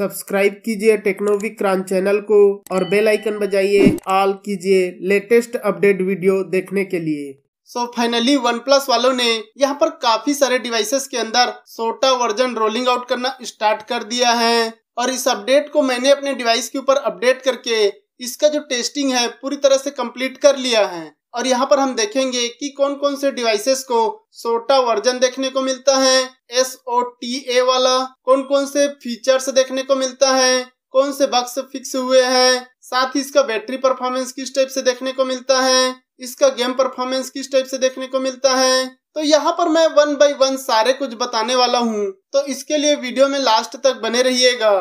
subscribe कीजिए टेक्नोविक crunch channel को और बेल आइकन बजाइए ऑल कीजिए लेटेस्ट अपडेट वीडियो देखने के लिए सो फाइनली वन प्लस वालों ने यहाँ पर काफी सारे डिवाइसेस के अंदर सोटा वर्जन रोलिंग आउट करना स्टार्ट कर दिया है और इस अपडेट को मैंने अपने डिवाइस के ऊपर अपडेट करके इसका जो टेस्टिंग है पूरी तरह से कंप्लीट कर लिया है और यहाँ पर हम देखेंगे कि कौन कौन से डिवाइसेस को सोटा वर्जन देखने को मिलता है एस ओ टी ए वाला कौन कौन से फीचर्स देखने को मिलता है कौन से बक्स फिक्स हुए हैं साथ ही इसका बैटरी परफॉर्मेंस किस टाइप से देखने को मिलता है इसका गेम परफॉर्मेंस किस टाइप से देखने को मिलता है तो यहाँ पर मैं वन बाई वन सारे कुछ बताने वाला हूँ तो इसके लिए वीडियो में लास्ट तक बने रहिएगा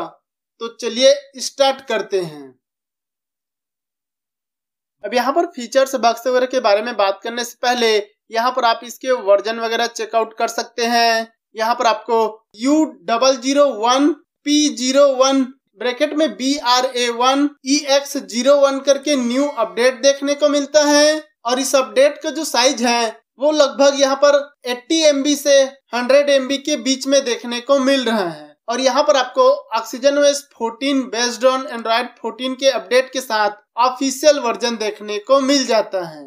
तो चलिए स्टार्ट करते हैं अब यहाँ पर फीचर्स बक्स वगैरह के बारे में बात करने से पहले यहाँ पर आप इसके वर्जन वगैरह चेकआउट कर सकते हैं यहाँ पर आपको U double zero one P zero one bracket में B R A one E X zero one करके न्यू अपडेट देखने को मिलता है और इस अपडेट का जो साइज है वो लगभग यहाँ पर 80 एम से 100 एम के बीच में देखने को मिल रहा है और यहाँ पर आपको ऑक्सीजन वेस फोर्टीन बेस्ड ऑन एंड्रॉयड 14 के अपडेट के साथ ऑफिशियल वर्जन देखने को मिल जाता है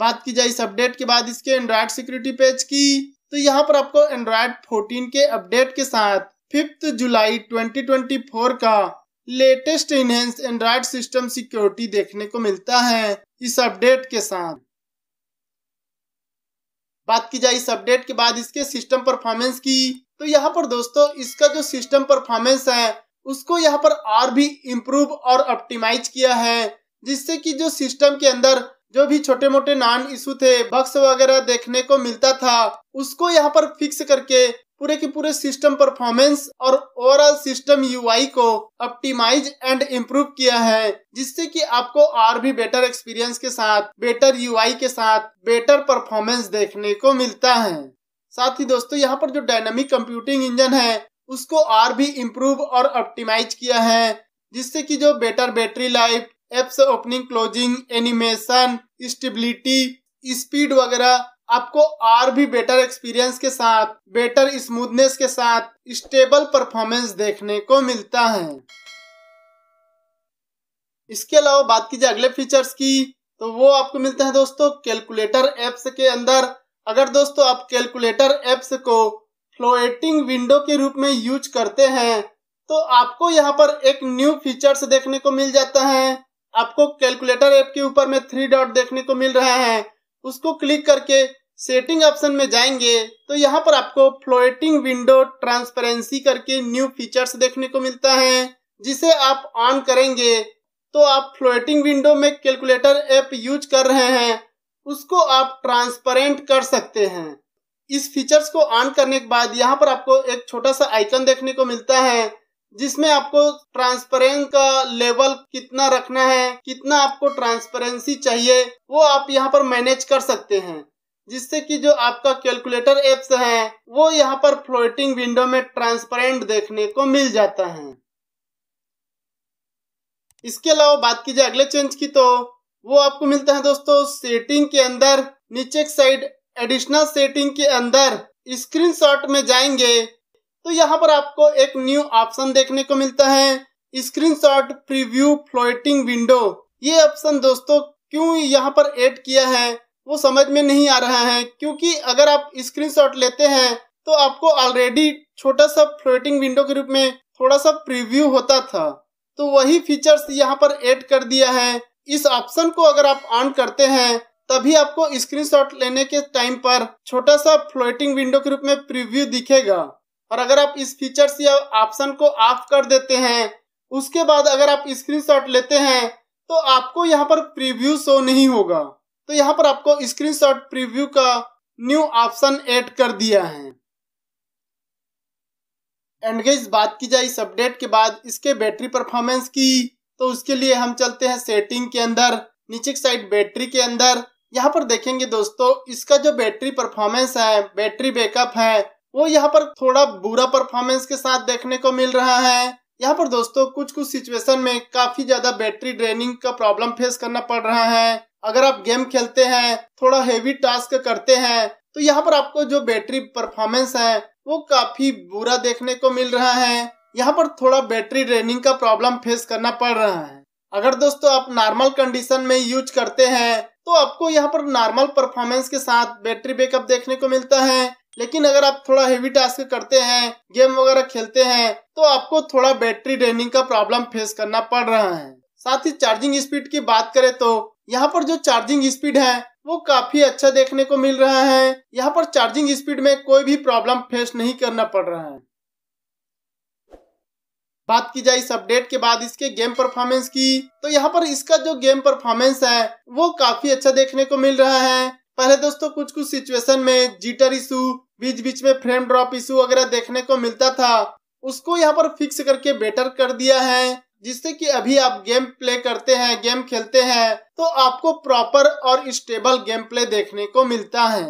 बात की जाए इस अपडेट के बाद इसके एंड्रॉयड सिक्योरिटी पेज की तो यहाँ पर आपको एंड्रॉयड 14 के अपडेट के साथ फिफ्थ जुलाई 2024 का latest enhance Android system security देखने को मिलता है इस अपडेट के साथ बात की जाए इस अपडेट के बाद इसके सिस्टम परफॉर्मेंस की तो यहाँ पर दोस्तों इसका जो सिस्टम परफॉर्मेंस है उसको यहाँ पर और भी इम्प्रूव और ऑप्टिमाइज किया है जिससे कि जो सिस्टम के अंदर जो भी छोटे मोटे नॉन इशू थे बक्स वगैरह देखने को मिलता था उसको यहाँ पर फिक्स करके पूरे के पूरे सिस्टम परफॉर्मेंस और ओवरऑल सिस्टम यूआई को ऑप्टिमाइज एंड इम्प्रूव किया है जिससे कि आपको और भी बेटर एक्सपीरियंस के साथ बेटर यूआई के साथ बेटर परफॉर्मेंस देखने को मिलता है साथ ही दोस्तों यहाँ पर जो डायनामिक कंप्यूटिंग इंजन है उसको और भी इम्प्रूव और ऑप्टिमाइज किया है जिससे कि जो better battery life apps opening closing animation stability speed वगैरह आपको और भी बेटर एक्सपीरियंस के साथ बेटर स्मूथनेस के साथ स्टेबल परफॉर्मेंस देखने को मिलता है इसके अलावा बात कीजिए अगले फीचर्स की तो वो आपको मिलता है दोस्तों कैलकुलेटर एप्स के अंदर अगर दोस्तों आप कैलकुलेटर एप्स को फ्लोएटिंग विंडो के रूप में यूज करते हैं तो आपको यहाँ पर एक न्यू फीचर्स देखने को मिल जाता है आपको कैलकुलेटर ऐप के ऊपर में थ्री डॉट देखने को मिल रहा है उसको क्लिक करके सेटिंग ऑप्शन में जाएंगे तो यहाँ पर आपको फ्लोटिंग विंडो ट्रांसपेरेंसी करके न्यू फीचर्स देखने को मिलता है जिसे आप ऑन करेंगे तो आप फ्लोटिंग विंडो में कैलकुलेटर ऐप यूज कर रहे हैं उसको आप ट्रांसपेरेंट कर सकते हैं इस फीचर्स को ऑन करने के बाद यहाँ पर आपको एक छोटा सा आइकन देखने को मिलता है जिसमें आपको ट्रांसपेरेंट का लेवल कितना रखना है कितना आपको ट्रांसपेरेंसी चाहिए वो आप यहाँ पर मैनेज कर सकते हैं जिससे कि जो आपका कैलकुलेटर एप्स है वो यहाँ पर फ्लोटिंग विंडो में ट्रांसपेरेंट देखने को मिल जाता है इसके अलावा बात कीजिए अगले चेंज की तो वो आपको मिलता है दोस्तों सेटिंग के अंदर नीचे साइड एडिशनल सेटिंग के अंदर स्क्रीनशॉट में जाएंगे तो यहाँ पर आपको एक न्यू ऑप्शन देखने को मिलता है स्क्रीनशॉट प्रीव्यू फ्लोटिंग विंडो ये ऑप्शन दोस्तों क्यों यहाँ पर ऐड किया है वो समझ में नहीं आ रहा है क्योंकि अगर आप स्क्रीनशॉट लेते हैं तो आपको ऑलरेडी छोटा सा फ्लोटिंग विंडो के रूप में थोड़ा सा प्रीव्यू होता था तो वही फीचर्स यहाँ पर ऐड कर दिया है इस ऑप्शन को अगर आप ऑन करते हैं तभी आपको स्क्रीनशॉट लेने के टाइम पर छोटा सा फ्लोटिंग विंडो के रूप में प्रीव्यू दिखेगा और अगर आप इस फीचर्स या ऑप्शन को ऑफ कर देते हैं उसके बाद अगर आप स्क्रीनशॉट लेते हैं तो आपको यहाँ पर प्रीव्यू शो नहीं होगा तो यहाँ पर आपको स्क्रीनशॉट प्रीव्यू का न्यू ऑप्शन ऐड कर दिया है एंड बात की जाए इस अपडेट के बाद इसके बैटरी परफॉर्मेंस की तो उसके लिए हम चलते हैं सेटिंग के अंदर नीचे की साइड बैटरी के अंदर यहाँ पर देखेंगे दोस्तों इसका जो बैटरी परफॉर्मेंस है बैटरी बैकअप है वो यहाँ पर थोड़ा बुरा परफॉर्मेंस के साथ देखने को मिल रहा है यहाँ पर दोस्तों कुछ कुछ सिचुएशन में काफी ज्यादा बैटरी ड्रेनिंग का प्रॉब्लम फेस करना पड़ रहा है अगर आप गेम खेलते हैं थोड़ा हेवी टास्क करते हैं तो यहाँ पर आपको जो बैटरी परफॉर्मेंस है वो काफी बुरा देखने को मिल रहा है यहाँ पर थोड़ा बैटरी ड्रेनिंग का प्रॉब्लम फेस करना पड़ रहा है अगर दोस्तों आप नॉर्मल कंडीशन में यूज करते हैं तो आपको यहाँ पर नॉर्मल परफॉर्मेंस के साथ बैटरी बैकअप देखने को मिलता है लेकिन अगर आप थोड़ा हेवी टास्क करते हैं गेम वगैरह खेलते हैं तो आपको थोड़ा बैटरी ड्रेनिंग का प्रॉब्लम फेस करना पड़ रहा है साथ ही चार्जिंग स्पीड की बात करें तो यहाँ पर जो चार्जिंग स्पीड है वो काफी अच्छा देखने को मिल रहा है यहाँ पर चार्जिंग स्पीड में कोई भी प्रॉब्लम फेस नहीं करना पड़ रहा है बात की जाए इस अपडेट के बाद इसके गेम परफॉर्मेंस की तो यहाँ पर इसका जो गेम परफॉर्मेंस है वो काफी अच्छा देखने को मिल रहा है पहले दोस्तों कुछ कुछ सिचुएशन में जीटर इशू बीच बीच में फ्रेम ड्रॉप इशू वगैरह देखने को मिलता था उसको यहाँ पर फिक्स करके बेटर कर दिया है जिससे कि अभी आप गेम प्ले करते हैं गेम खेलते हैं तो आपको प्रॉपर और स्टेबल गेम प्ले देखने को मिलता है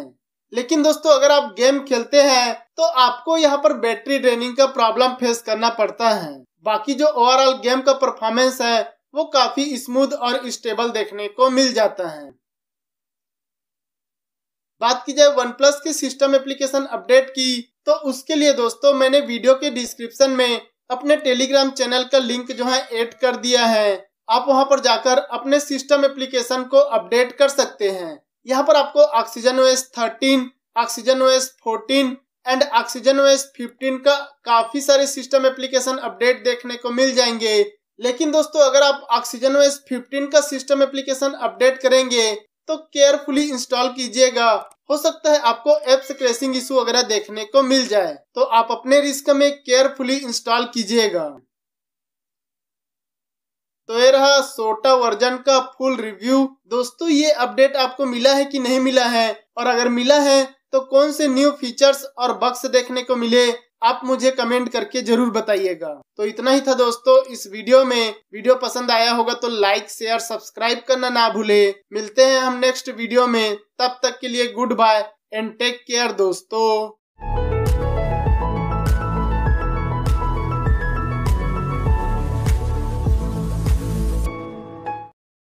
लेकिन दोस्तों अगर आप गेम खेलते हैं तो आपको यहाँ पर बैटरी ड्रेनिंग का प्रॉब्लम फेस करना पड़ता है बाकी जो ओवरऑल गेम का परफॉर्मेंस है वो काफी स्मूथ और स्टेबल देखने को मिल जाता है बात की जाए वन प्लस की सिस्टम एप्लीकेशन अपडेट की तो उसके लिए दोस्तों मैंने वीडियो के डिस्क्रिप्शन में अपने टेलीग्राम चैनल का लिंक जो है ऐड कर दिया है आप वहां पर जाकर अपने सिस्टम एप्लीकेशन को अपडेट कर सकते हैं यहाँ पर आपको Oxygen OS thirteen Oxygen OS fourteen and Oxygen OS fifteen का काफी सारे सिस्टम एप्लीकेशन अपडेट देखने को मिल जाएंगे लेकिन दोस्तों अगर आप ऑक्सीजन ओएस 15 का सिस्टम एप्लीकेशन अपडेट करेंगे तो केयरफुली इंस्टॉल कीजिएगा हो सकता है आपको एप्स क्रेसिंग इशू वगैरह देखने को मिल जाए तो आप अपने रिस्क में केयरफुली इंस्टॉल कीजिएगा तो ये रहा सोटा वर्जन का फुल रिव्यू दोस्तों ये अपडेट आपको मिला है कि नहीं मिला है और अगर मिला है तो कौन से न्यू फीचर्स और बक्स देखने को मिले आप मुझे कमेंट करके जरूर बताइएगा तो इतना ही था दोस्तों इस वीडियो में वीडियो पसंद आया होगा तो लाइक शेयर सब्सक्राइब करना ना भूले मिलते हैं हम नेक्स्ट वीडियो में तब तक के लिए goodbye and take care दोस्तों